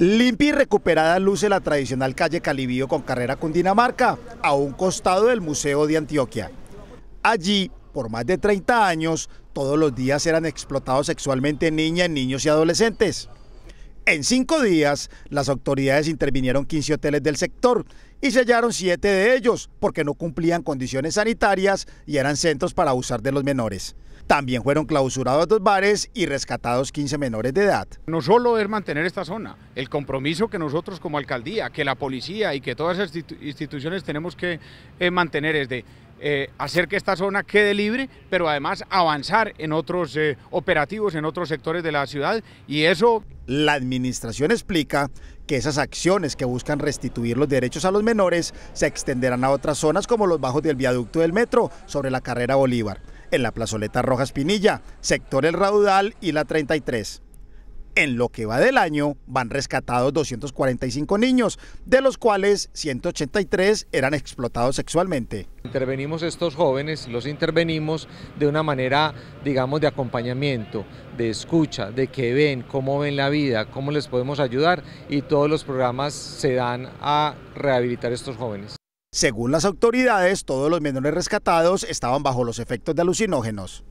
Limpia y recuperada luce la tradicional calle Calibío con carrera Cundinamarca, a un costado del Museo de Antioquia. Allí, por más de 30 años, todos los días eran explotados sexualmente niñas, niños y adolescentes. En cinco días, las autoridades intervinieron 15 hoteles del sector y sellaron siete de ellos porque no cumplían condiciones sanitarias y eran centros para abusar de los menores. También fueron clausurados dos bares y rescatados 15 menores de edad. No solo es mantener esta zona, el compromiso que nosotros como alcaldía, que la policía y que todas las instituciones tenemos que eh, mantener es de eh, hacer que esta zona quede libre, pero además avanzar en otros eh, operativos, en otros sectores de la ciudad y eso... La administración explica que esas acciones que buscan restituir los derechos a los menores se extenderán a otras zonas como los bajos del viaducto del metro sobre la carrera Bolívar, en la plazoleta Rojas Pinilla, sector El Raudal y la 33. En lo que va del año van rescatados 245 niños, de los cuales 183 eran explotados sexualmente. Intervenimos estos jóvenes, los intervenimos de una manera, digamos, de acompañamiento, de escucha, de qué ven, cómo ven la vida, cómo les podemos ayudar y todos los programas se dan a rehabilitar estos jóvenes. Según las autoridades, todos los menores rescatados estaban bajo los efectos de alucinógenos.